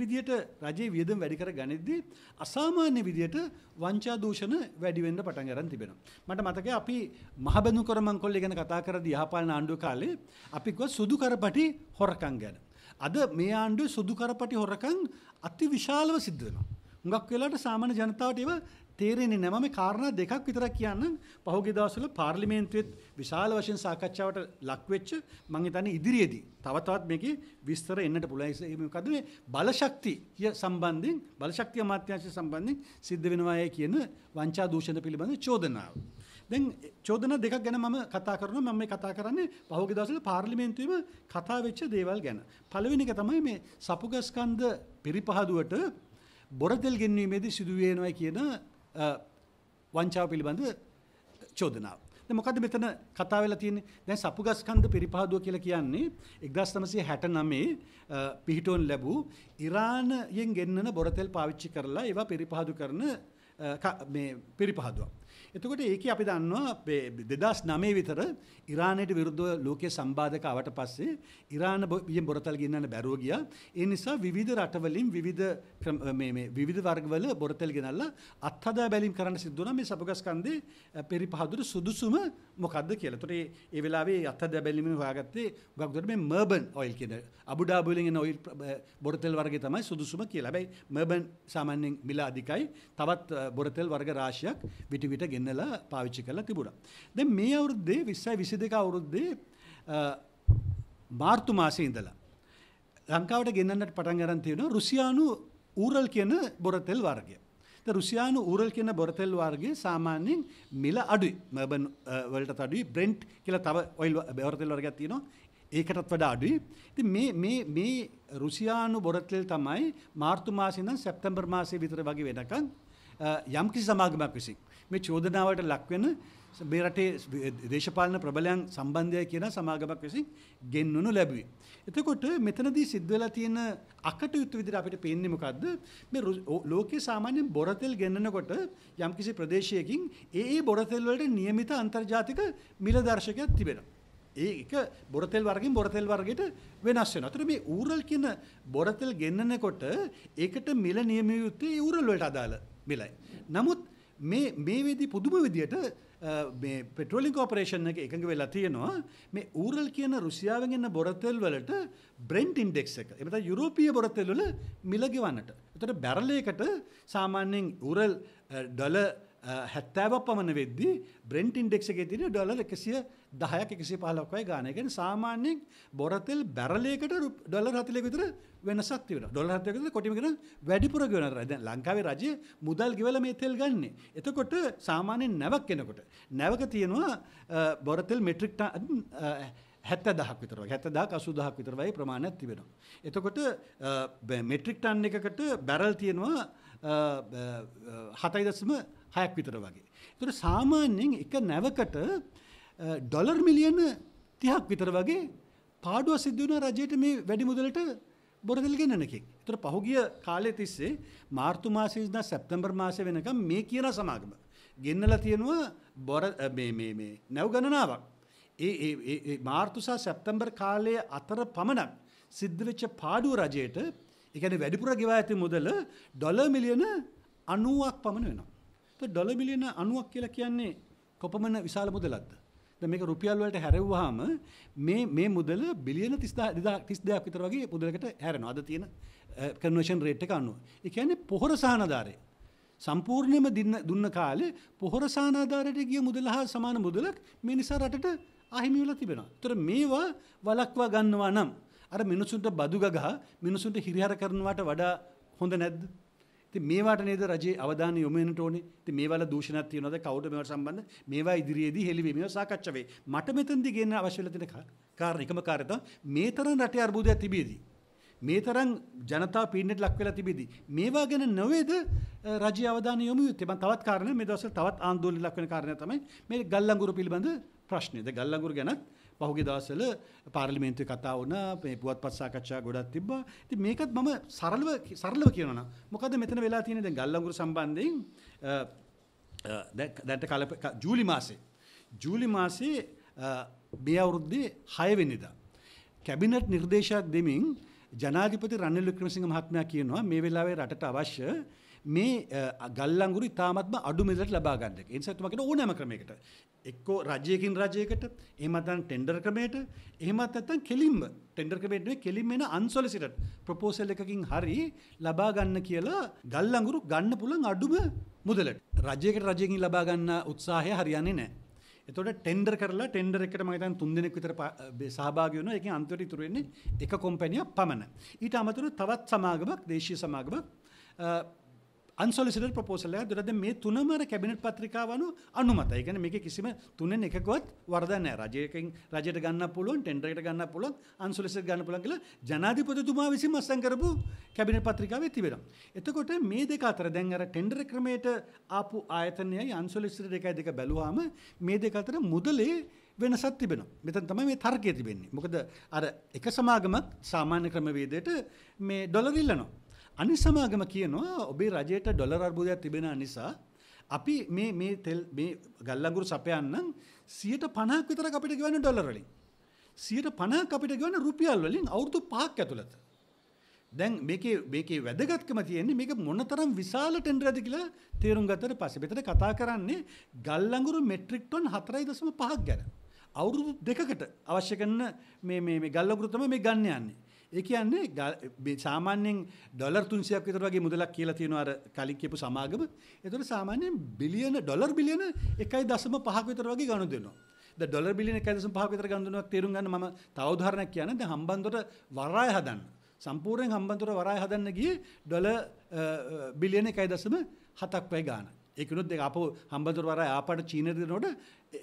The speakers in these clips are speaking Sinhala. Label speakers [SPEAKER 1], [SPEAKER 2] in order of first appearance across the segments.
[SPEAKER 1] විදිහට රජයේ වියදම් වැඩි කර ගනිද්දී අසාමාන්‍ය විදිහට වංචා දූෂණ වැඩි වෙන්න පටන් ගන්න තිබෙනවා. මට මතකයි අපි මහබඳු කරමන්කොල්ලේ ගැන කතා කරද්දී යහපාලන ආණ්ඩුව කාලේ අපි කිව්වා සුදු කරපටි හොරකම් ගැන. අද මේ ආණ්ඩුවේ සුදු කරපටි හොරකම් අතිවිශාලව සිද්ධ වෙනවා. හුඟක් වෙලාවට සාමාන්‍ය ජනතාවට ඒව තේරෙන්නේ නැහැ. මම කාරණා දෙකක් විතරක් කියන්නම්. පහුගිය දවස්වල පාර්ලිමේන්තුවේත් විශාල වශයෙන් සාකච්ඡාවට ලක් වෙච්ච මම හිතන්නේ ඉදිරියේදී තව තවත් මේකේ විස්තර එන්නට පුළුවන්. ඒ මොකද මේ බලශක්තිය සම්බන්ධයෙන් බලශක්තිය අමාත්‍යාංශය සම්බන්ධයෙන් සිද්ධ වෙනවාය කියන වංචා දූෂණ පිළිබඳ චෝදනාව. දැන් චෝදනා දෙකක් ගැන මම කතා කරනවා මම මේ කතා කරන්නේ පහුගිය දවස්වල පාර්ලිමේන්තුවේම කතා වෙච්ච දේවල් ගැන. පළවෙනි එක තමයි මේ සපුගස්කන්ධ පිරිපහදුවට බොරතෙල් ගෙන්වීමේදී සිදුවේ වෙනවා කියන වංචාව පිළිබඳ චෝදනාව. මොකද මෙතන කතා වෙලා තියෙන්නේ දැන් සපුගස්කන්ධ පරිපාදුව කියලා කියන්නේ 1969 පිහිටුවන් ලැබූ ඉරානයෙන් ගෙන්නන බොරතෙල් පාවිච්චි කරලා ඒවා පරිපාදු කරන මේ පරිපාදුවක්. එතකොට ඒක අපි දන්නවා දෙදස් නමේ විතර ඉරාණයට විරුද්ධ ලෝකයේ සම්බාධකාවට පස්සේ ඉරාණ බියෙන් බොරතල් ගෙන්න්න බැරුව ගිය. ඒ නිසා විධ රටවලින් විවිධ වර්ගවල බොරතල් ගෙනල්ල අත්හදා බැලිම් කරන්න සිද්දුන මේ සපුගස්කන්දේ පෙරි පහදුර සුදුසුම මොකක්ද කියලා තොටේ ඒ වෙලාවේ අත්හද බැලිමින් හයාගත්තේ ගක්දරම මර්බන් ඔයිල් කියෙන අබුඩාබලින් ඔයිල් බොරතෙල් වර්ග තමයි සුදුසුම කියලබයි මර්බන් සාමාන්‍යෙන් මිලා අධිකයි තවත් බොරතෙල් වර්ග රාශයක් විටිවිට විදිහට ගෙන්නලා පාවිච්චි කරලා තිබුණා. දැන් මේ අවුරුද්දේ 2022 අවුරුද්දේ මාර්තු මාසේ ඉඳලා ලංකාවට ගෙන්නන්නට පටන් ගන්න තියෙනවා රුසියානු ඌරල් කියන බොරතෙල් වර්ගය. රුසියානු ඌරල් කියන බොරතෙල් වර්ගය සාමාන්‍යයෙන් මිල අඩුයි. මර්බන් වලට අඩුයි. බ්‍රෙන්ට් කියලා තව ඔයිල් බොරතෙල් වර්ගයක් තියෙනවා. ඒකටත් වඩා අඩුයි. ඉතින් මේ මේ මේ රුසියානු බොරතෙල් තමයි මාර්තු මාසේ ඉඳන් සැප්තැම්බර් මාසේ විතර වගේ වෙනකන් යම් කිසි සමාගමක් විසින් මේ චෝදනාවට ලක්වෙන මේ රටේ දේශපාලන ප්‍රබලයන් සම්බන්ධය කියන සමාගමක් විසින් ගෙන්වනු ලැබුවේ. එතකොට මෙතනදී සිද්ධ වෙලා තියෙන අකටයුතු විදිහට අපිට පේන්නේ මොකද්ද? මේ ලෝකයේ සාමාන්‍යයෙන් බොරතෙල් ගෙන්නනකොට යම්කිසි ප්‍රදේශයකින් ඒ ඒ බොරතෙල් වලට නියමිත අන්තර්ජාතික මිල දර්ශකයක් තිබෙනවා. ඒක බොරතෙල් වර්ගයෙන් බොරතෙල් වර්ගයට වෙනස් වෙනවා. අතට මේ ඌරල් කියන බොරතෙල් ගෙන්නනකොට ඒකට මිල නියමිත යුත්තේ ඌරල් වලට අදාළ මිලයි. නමුත් මේ මේ වෙදි පුදුම විදියට මේ පෙට්‍රෝලින් කෝපරේෂන් එක එකඟ වෙලා තියෙනවා මේ ඌරල් කියන රුසියාවෙන් එන බොරතෙල් වලට බ්‍රෙන්ට් ඉන්ඩෙක්ස් එක. එමෙතන යුරෝපීය බොරතෙල් වල මිල ගෙවන්නට. එතකොට බැරල් එකකට සාමාන්‍යයෙන් ඌරල් ඩොලර් හැත්තාවක් පමණ වෙද්දි බ්‍රෙන්ට් ඉන්ඩෙක්ගේ තින ඩොල එකසිය දහයක් එකසි පහලක්වයි ගානයගෙන සාමාන්‍යෙන් බොරතෙල් බැරලේකට ඩොල රතිලෙකුතර වෙනසක් වන ොල් හතක කොටිමෙන වැඩිපුර ගවන රද ලංකාවේ රජය මුදල් ගෙවල මේ තෙල් ගන්නේ. එතකොට සාමාන්‍යෙන් නැවක් කෙනකොට. නැවක තියෙනවා බොරතෙල් මෙට්‍රික්ට හැත්ත දහක් විතර හැත දා අසුදහක් විතරවයි ප්‍රමාණයක් තිබෙනවා. එතකොට මෙට්‍රික්ටන් එකකට බැරල් තියෙනවා හතයි දශම හයක් විතර වගේ. තුට සාමාන්‍යයෙන් එක නැවකට ඩොලර් මිලියන තිහක් විතර වගේ පාඩුව සිද්ධුවන රජයට මේ වැඩි මුදලට බොරදල්ගෙනනකෙක්. තුර පහුගිය කාලය තිස්සේ මාර්තු මාසිේද සැප්තම්බර් මාසය වෙනකම් මේ කියන සමාගම. ගෙන්නලා තියෙනවා බොර නැව් ගණනාවක්. ඒ මාර්තුසා සැප්තම්බර් කාලය අතර පමණක් සිද්ධවෙච්ච පාඩුව රජයට එකන වැඩිපුර ගෙවා ඇති මුදල ඩොල මිලියන අනුවක් පමණ වෙනවා. ඩොල මිලියන අනුවක් කියලා කියන්නේ කොපමණ විශාල මුදලක්ද. ද මේක රුපියල් වලට හැරෙව්වාම මේ මේ මුදල බිලියන 32ක් විතර වගේ මුදලකට හැරෙනවා. අද තියෙන කන්වර්ෂන් රේට් එක අනුව. ඒ කියන්නේ පොහොර සහනාධාරය. සම්පූර්ණයෙන්ම දුන්න කාලේ පොහොර සහනාධාරයට ගිය මුදල හා සමාන මුදලක් මේ නිසා රටට අහිමි වෙලා තිබෙනවා. ඒතර මේවා වලක්වා ගන්නවා නම් අර මිනිසුන්ට බදු ගගහ මිනිසුන්ට හිරිහර කරනවට වඩා හොඳ නැද්ද? ඉතින් මේවට නේද රජයේ අවධානය යොමු වෙන්නට ඕනේ. ඉතින් මේවල දූෂණක් තියෙනවද? කවුද මේවට සම්බන්ධ? මේවා ඉදිරියේදී හෙළිවේ මේවා සාකච්ඡා වෙයි. මට මෙතනදී ගේන්න අවශ්‍ය වෙලා තියෙන කාරණා එකම කාර්යය තමයි මේ තරම් රටේ අර්බුදයක් තිබියදී මේ තරම් ජනතාව පීඩනයට ලක් වෙලා තිබෙදී මේවා ගැන නොවේද රජය අවධානය යොමු යුත්තේ මම තවත් කාරණේ මේ දවස්වල තවත් ආందోලන ලක් වෙන කාරණේ තමයි මේ ගල්ලංගුරු පිළිබඳ ප්‍රශ්නේ. ද ගල්ලංගුරු ගැනත් පහුගේ දවස්වල පාර්ලිමේන්තුවේ කතා වුණා මේ පුවත්පත් සාකච්ඡා ගොඩක් තිබ්බා. ඉතින් මේකත් මම සරලව සරලව කියනවා නම් මොකද මෙතන වෙලා තියෙන්නේ දැන් ගල්ලංගුරු සම්බන්ධයෙන් දැන්ට කල ජූලි මාසේ ජූලි මාසේ මේ අවුරුද්දේ 6 වෙනිදා කැබිනට් නිර්දේශයක් දෙමින් ජනාධිපති රනිල් වික්‍රමසිංහ මහත්මයා කියනවා මේ වෙලාවේ රටට අවශ්‍ය මේ ගල්ලංගුරු ඉතාමත්ම අඩු මිලට ලබා ගන්න එක. ඒ නිසා තුමා කියන ඕනෑම ක්‍රමයකට එක්කෝ රජයකින් රජයකට එහෙමත් නැත්නම් ටෙන්ඩර් ක්‍රමයට එහෙමත් නැත්නම් කෙලින්ම ටෙන්ඩර් ක්‍රමයට නෙවෙයි කෙලින්ම එන අන්සොලිසිටඩ් ප්‍රොපෝසල් එකකින් හරි ලබා ගන්න කියලා ගල්ලංගුරු ගන්න පුළුවන් අඩුම මුදලට. රජයකට රජයකින් ලබා ගන්න උත්සාහය හරියන්නේ නැහැ. එතොට ටෙන්ඩර් කරලා ටෙන්ඩර් එකට මතන් තුන්දෙනෙක් විතර සහභාග වන එක අන්තවට ඉතුරවෙන්නේ එක කොම්පැනිය පමණ. ඊට අමතුර තවත් සමාගමක් දේශය සමාගමක් අන්සොලිසිටර් ප්‍රපෝසල් එකක් දුරද මේ තුනම කැබිනට් පත්‍රිකාවනු අනුමතයි. කියන්නේ මේකේ කිසිම තුනෙන් එකකවත් වරදක් නැහැ. රජයෙන් රජයට ගන්න පුළුවන්, ටෙන්ඩරයකට ගන්න පුළුවන්, අන්සොලිසිටර් ගන්න පුළුවන් කියලා ජනාධිපතිතුමා විසින් අත්සන් කරපු කැබිනට් පත්‍රිකාවේ තිබෙනවා. එතකොට මේ දෙක අතර දැන් අර ටෙන්ඩර් ක්‍රමයට ආපු ආයතනයයි අන්සොලිසිටර් එකයි දෙක බැලුවාම මේ දෙක අතර මුදලේ වෙනසක් තිබෙනවා. මෙතන තමයි මේ තර්කය තිබෙන්නේ. මොකද අර එක සමාගමක් සාමාන්‍ය ක්‍රමවේදයට මේ ඩොලර් ඉල්ලනවා. අනිසමාගම කියනවා ඔබේ රජයට ඩොලර් අර්බුදයක් තිබෙන නිසා අපි මේ මේ තෙල් මේ ගල්ලගුරු සපයන්නම් සියට පණක් විතර අපිට ගවන්න ඩොලරලින් සියට පණක් අපිට ගවන්න රුපියල් වලින් අවුරුදු පහක් ඇතුළත දැන් මේකේ මේකේ වැදගත්කම තියෙන්නේ මේක මොනතරම් විශාල ටෙන්ඩරද කියලා තේරුම් ගත්තට පස්සේ මෙතන කතා කරන්නේ ගල්ලඟුරු මෙට්‍රික් ටොන් 4.5ක් ගැන අවුරුදු දෙකකට අවශ්‍ය කරන මේ මේ ගල්ලඟුරු තමයි මේ ගන්න යන්නේ ඒ කියන්නේ සාමාන්‍යයෙන් ඩොලර් 300ක් විතර වගේ මුදලක් කියලා තියෙනවා අර කලින් කියපු සමාගම. ඒතකොට සාමාන්‍යයෙන් බිලියන ඩොලර් බිලියන 1.5ක් විතර වගේ ගනුදෙනවා. දැන් ඩොලර් බිලියන 1.5ක් විතර ගනුදෙනවා තේරුම් ගන්න මම තව උදාහරණයක් කියන්නේ දැන් හම්බන්තොට වරාය හදන්න. සම්පූර්ණයෙන් හම්බන්තොට වරාය හදන්න ගියේ ඩොලර් බිලියන 1.7ක් වගේ ගාණක්. ඒකනොත් දෙක අපෝ හම්බන්තොට වරාය ආපහු චීනෙට දෙනකොට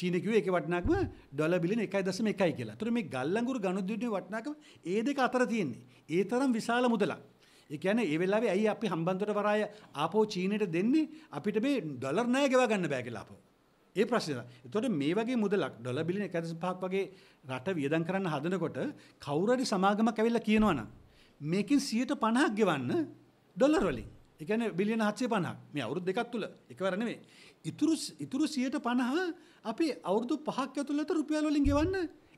[SPEAKER 1] චීනකව එක වටනාක්ම ඩොල බිලින එකයි දසම එකයි කියලා තුර මේ ගල්ලඟුරු ගණුදදුනේ වටනාකම ඒ දෙක අතර තියෙන්නේ ඒ තරම් විශාල මුදලා එකන ඒ වෙලාවේ ඇයි අපි හම්බන්තොට වරාය ආපෝ චීනයට දෙන්නේ අපිට මේ ඩොලර් නෑ ගෙවා ගන්න බෑගලාපෝ ඒ ප්‍රශ්න එතොට මේ වගේ මුදලක් ඩොල බිලින එකදස පහක් වගේ රට වියදන් කරන්න හදනකොට කවුරඩි සමාගම කැවිල්ල කියනවනම් මේකින් සියට පණහක් ගෙවන්න ඩොලර් වලින් ඒ කියන්නේ බිලියන 750ක් මේ අවුරුදු දෙකක් තුල එකවර නෙමෙයි. ඉතුරු ඉතුරු 150 අපි අවුරුදු 5ක් ඇතුළත රුපියල් වලින් ගෙවන්න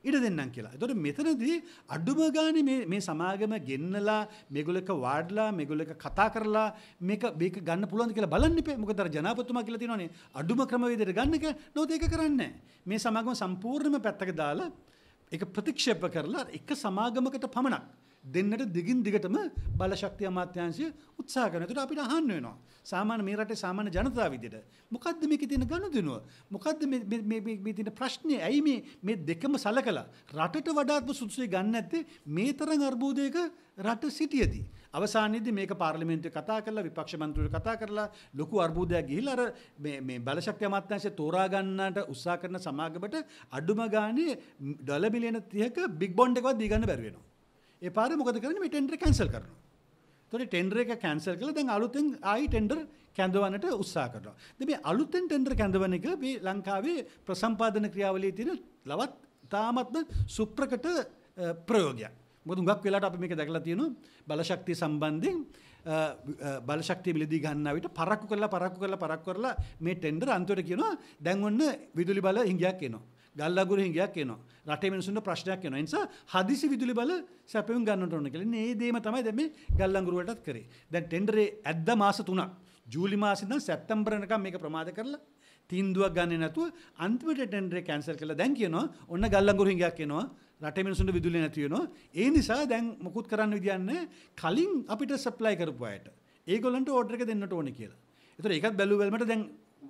[SPEAKER 1] ඉඩ දෙන්නම් කියලා. එතකොට මෙතනදී අඩුම ගානේ මේ මේ සමාගම ගෙන්නලා මේගොල්ලක වාඩ්ලා මේගොල්ලක කතා කරලා මේක මේක ගන්න පුළුවන්ද කියලා බලන්න ඉපේ. මොකද අර ජනාපතිතුමා කියලා තියෙනවනේ අඩුම ක්‍රමවේදයට ගන්න එක නෝත ඒක කරන්නේ මේ සමාගම සම්පූර්ණයෙන්ම පැත්තක දාලා ඒක ප්‍රතික්ෂේප කරලා එක සමාගමකට පමණක් දෙන්නට දිගින් දිගටම බලශක්ති අමාත්‍යංශය උත්සාහ කරනවා. ඒකට අපිට අහන්න වෙනවා. සාමාන්‍ය මේ රටේ සාමාන්‍ය ජනතාව විදිහට මොකද්ද මේකේ තියෙන ගනුදෙනුව? මොකද්ද මේ මේ මේ තියෙන ප්‍රශ්නේ? ඇයි මේ මේ දෙකම සලකලා රටට වඩාත්ම සුදුසුයි ගන්න නැත්තේ මේ තරම් අර්බුදයක රට සිටියේදී? අවසානයේදී මේක පාර්ලිමේන්තුවේ කතා කරලා විපක්ෂ මන්ත්‍රීවරු කතා කරලා ලොකු අර්බුදයක් ගිහිල්ලා අර මේ මේ බලශක්ති අමාත්‍යාංශය තෝරා ගන්නට උත්සාහ කරන සමාගමට අඩුම ගානේ ඩොලර් බිලියන 30ක බිග් බොන්ඩ් එකවත් දී ගන්න බැරි වෙනවා. එපාර මොකද කරන්නේ මේ ටෙන්ඩර් කැන්සල් කරනවා. එතකොට ටෙන්ඩර් එක කැන්සල් කළා දැන් අලුතෙන් ආයි ටෙන්ඩර් කැඳවන්නට උත්සාහ කරනවා. ඉතින් මේ අලුතෙන් ටෙන්ඩර් කැඳවන එක මේ ලංකාවේ ප්‍රසම්පාදන ක්‍රියාවලියේ තියෙන ලවත් තාමත්ම සුප්‍රකට ප්‍රයෝගයක්. මොකද හුඟක් වෙලාට අපි මේක දැකලා තියෙනවා බලශක්තිය සම්බන්ධයෙන් බලශක්තිය මිලදී ගන්නා විට පරක්කු කරලා පරක්කු කරලා පරක්කු කරලා මේ ටෙන්ඩර් අන්තිමට කියනවා දැන් ඔන්න විදුලි බල හිඟයක් එනවා. ගල්ලගුරු හිඟයක් එනවා රටේ මිනිසුන්ට ප්‍රශ්නයක් එනවා නිසා හදිසි විදුලි බල සැපයුම් ගන්නට ඕන කියලා. මේ දේම තමයි දැන් මේ ගල්ලගුරු වලටත් කරේ. දැන් ටෙන්ඩරේ ඇද්ද මාස 3ක්. ජූලි මාසෙ ඉඳන් සැප්තැම්බර් වෙනකම් මේක ප්‍රමාද කරලා තීන්දුවක් ගන්න නැතුව අන්තිමට ටෙන්ඩරේ කැන්සල් කළා. දැන් කියනවා ඔන්න ගල්ලගුරු හිඟයක් එනවා. රටේ මිනිසුන්ට විදුලිය නැති වෙනවා. ඒ නිසා දැන් මොකුත් කරන්න විදියක් නැහැ. කලින් අපිට සප්ලයි කරපු අයට. ඒගොල්ලන්ට ඕඩර් එක දෙන්නට ඕනේ කියලා. ඒතර ඒකත් බැලුව බැලමට දැන්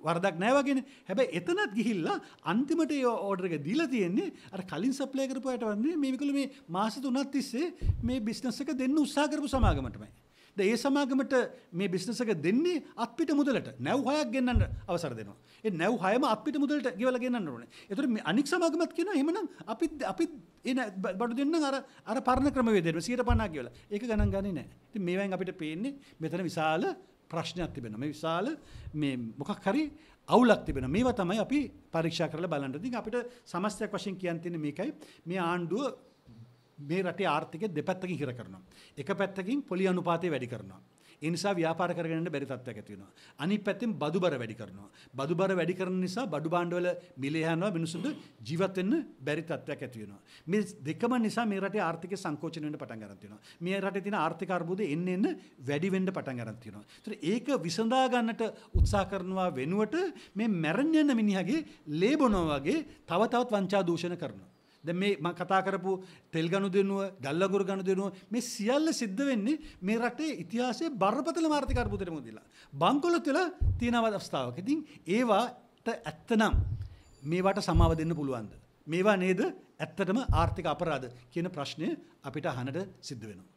[SPEAKER 1] වරදක් නෑ වගෙන හැබැයි එතනත් ගිහිල්ලා අන්තිමට ඕඩර් එක දීලා තියෙන්නේ අර කලින් සප්ලයි කරපු අයට වන්නේ මේ මේකළු මේ මාස 3ක් තිස්සේ මේ බිස්නස් එක දෙන්න උත්සාහ කරපු සමාගමටමයි. දැන් ඒ සමාගමට මේ බිස්නස් එක දෙන්නේ අත්පිට මුදලට නැව් හයක් ගෙන්නන්න අවසර දෙනවා. ඒ නැව් හයම අත්පිට මුදලට ගෙවලා ගෙන්නන්න ඕනේ. ඒතර මේ අනික් සමාගමත් කියනවා එහෙමනම් අපි අපි ඒ බඩු දෙන්නම් අර අර පරණ ක්‍රමවේදයට 150ක් ගෙවලා. ඒක ගණන් ගන්නේ නැහැ. ඉතින් මේවෙන් අපිට පේන්නේ මෙතන විශාල ප්‍රශ්නයක් තිබෙන මේ විශාල මේ මොකක් හරි අවුලක් තිබෙන මේවා තමයි අපි පරීක්ෂා කරලා බලන්න ඉතින් අපිට සමස්තයක් වශයෙන් කියන්න තියෙන්නේ මේකයි මේ ආණ්ඩුව මේ රටේ ආර්ථිකය දෙපැත්තකින් හිර කරනවා එක පැත්තකින් පොලි අනුපාතය වැඩි කරනවා ඒ නිසා ව්‍යාපාර කරගෙන යන්න බැරි තත්ත්වයක් ඇති වෙනවා. අනිත් පැත්තෙන් බදුබර වැඩි කරනවා. බදුබර වැඩි කරන නිසා බඩු භාණ්ඩවල මිලේ යනවා මිනිසුන්ට ජීවත් වෙන්න බැරි තත්ත්වයක් ඇති වෙනවා. මේ දෙකම නිසා මේ රටේ ආර්ථිකය සංකෝචන වෙන්න පටන් ගන්න තියෙනවා. මේ රටේ තියෙන ආර්ථික අර්බුදය එන්න එන්න වැඩි වෙන්න පටන් ගන්න තියෙනවා. ඒතර ඒක විසඳා ගන්නට උත්සාහ කරනවා වෙනුවට මේ මැරෙන්න මිනිහගේ ලේබනවා වගේ තව තවත් වංචා දූෂණ කරනවා. ද මේ ම කතා කරපු තෙල් ගණු දෙනුව ගල්ලගුර ගණු දෙනුව මේ සියල්ල සිද්ධ වෙන්නේ මේ රටේ ඉතිහාසය බරපතල මාර්ථකරපුතරම දිලා. බංකොල තුළ තියෙනවද අවස්ථාවක්. ඉතින් ඒවාට ඇත්තනම් මේවට සමාව දෙන්න පුළුවන්ද. මේවා නේද ඇත්තටම ආර්ථික අපරාධ කියන ප්‍රශ්නය අපිට අහනට සිද්ධ වෙනවා.